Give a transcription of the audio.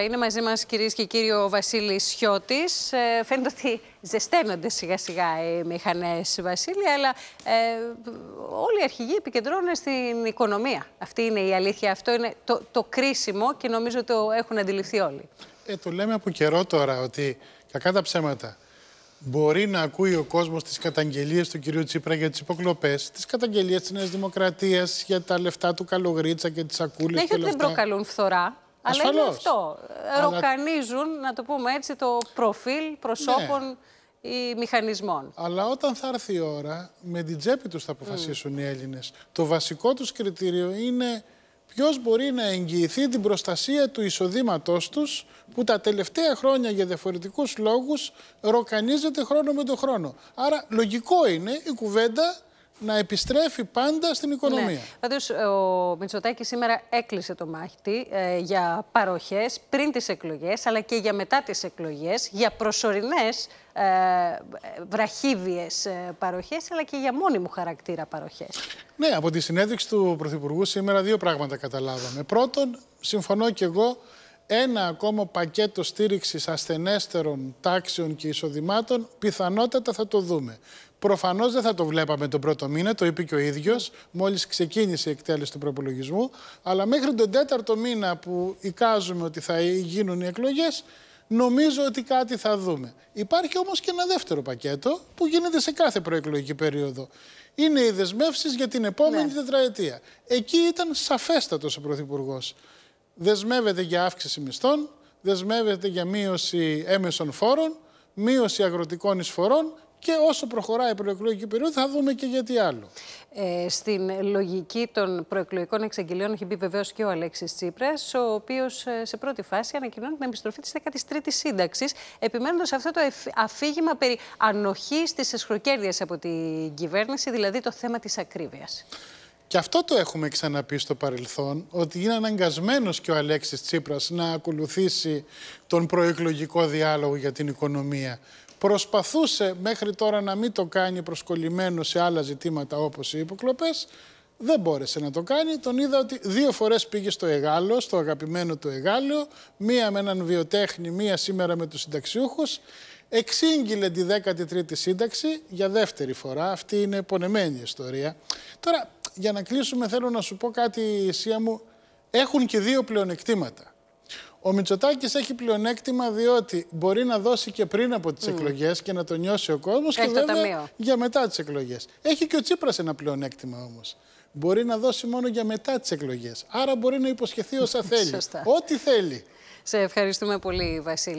είναι μαζί μας, κυρίες και κύριοι, ο Βασίλης Σιώτης. Ε, φαίνεται ότι ζεσταίνονται σιγά σιγά οι μηχανές, Βασίλη, αλλά ε, όλοι οι αρχηγοί επικεντρώνουν στην οικονομία. Αυτή είναι η αλήθεια. Αυτό είναι το, κρίσιμο και νομίζω το έχουν αντιληφθεί όλοι. Ε, το λέμε από καιρό τώρα ότι κακά τα ψέματα. Μπορεί να ακούει ο κόσμος τις καταγγελίες του κυρίου Τσίπρα για τις υποκλοπές, τις καταγγελίες της Νέας Δημοκρατίας για τα λεφτά του Καλογρίτσα και τις του. Ναι, και δεν προκαλούν φθορά. Αλλά είναι αυτό. Ροκανίζουν, να το πούμε έτσι, το προφίλ προσώπων ναι. η ώρα, με την τσέπη τους θα αποφασίσουν mm. οι Έλληνες. Το βασικό τους κριτήριο είναι ποιος μπορεί να εγγυηθεί την προστασία του εισοδήματός τους, που τα τελευταία χρόνια για διαφορετικούς λόγους ροκανίζεται χρόνο με τον χρόνο. Άρα, λογικό είναι η κουβέντα να επιστρέφει πάντα στην οικονομία. Ναι. ο Μητσοτάκη σήμερα έκλεισε το μάχτι ε, για παροχές πριν τις εκλογές, αλλά και για μετά τις εκλογές, για προσωρινές ε, ε, παροχές, αλλά και για μόνιμου χαρακτήρα παροχές. Ναι, από τη συνέντευξη του Πρωθυπουργού σήμερα δύο πράγματα καταλάβαμε. Πρώτον, συμφωνώ και εγώ ένα ακόμα πακέτο στήριξης ασθενέστερων τάξεων και εισοδημάτων, πιθανότατα θα το δούμε. Προφανώς δεν θα το βλέπαμε τον πρώτο μήνα, το είπε και ο ίδιος, μόλις ξεκίνησε η εκτέλεση του προπολογισμού. Αλλά μέχρι τον τέταρτο μήνα που εικάζουμε ότι θα γίνουν οι εκλογές, νομίζω ότι κάτι θα δούμε. Υπάρχει όμως και ένα δεύτερο πακέτο που γίνεται σε κάθε προεκλογική περίοδο. Είναι οι δεσμεύσεις για την επόμενη ναι. τετραετία. Εκεί ήταν σαφέστατος ο Πρωθυπουργός δεσμεύεται για αύξηση μισθών, δεσμεύεται για μείωση έμεσων φόρων, μείωση αγροτικών εισφορών και όσο προχωράει η προεκλογική περίοδο θα δούμε και γιατί άλλο. Ε, στην λογική των προεκλογικών εξαγγελίων έχει μπει βεβαίως και ο Αλέξης Τσίπρας, ο οποίος ε, σε πρώτη φάση ανακοινώνει την επιστροφή της 13ης σύνταξης, επιμένοντας αυτό το αφήγημα περί ανοχής της εσχροκέρδειας από την κυβέρνηση, δηλαδή το θέμα της ακρίβειας. Και αυτό το έχουμε ξαναπεί στο παρελθόν, ότι είναι αναγκασμένος και ο Αλέξης Τσίπρας να ακολουθήσει τον προεκλογικό διάλογο για την οικονομία. Προσπαθούσε μέχρι τώρα να μην το κάνει προσκολλημένο σε άλλα ζητήματα όπως οι υποκλοπές, δεν μπόρεσε να το κάνει. Τον είδα ότι δύο φορές πήγε στο Εγάλο, στο αγαπημένο του Εγάλο, μία με έναν βιοτέχνη, μία σήμερα με τους συνταξιούχους. Εξήγηλε τη 13η σύνταξη για δεύτερη φορά. Αυτή είναι πονεμένη ιστορία. Τώρα, για να κλείσουμε θέλω να σου πω κάτι, Ισία μου, έχουν και δύο πλεονεκτήματα. Ο Μητσοτάκης έχει πλεονέκτημα διότι μπορεί να δώσει και πριν από τις mm. εκλογές και να το νιώσει ο κόσμος έχει και βέβαια ταμείο. για μετά τις εκλογές. Έχει και ο Τσίπρας ένα πλεονέκτημα όμως. Μπορεί να δώσει μόνο για μετά τις εκλογές. Άρα μπορεί να υποσχεθεί όσα θέλει. Ό,τι θέλει. Σε ευχαριστούμε πολύ Βασίλη.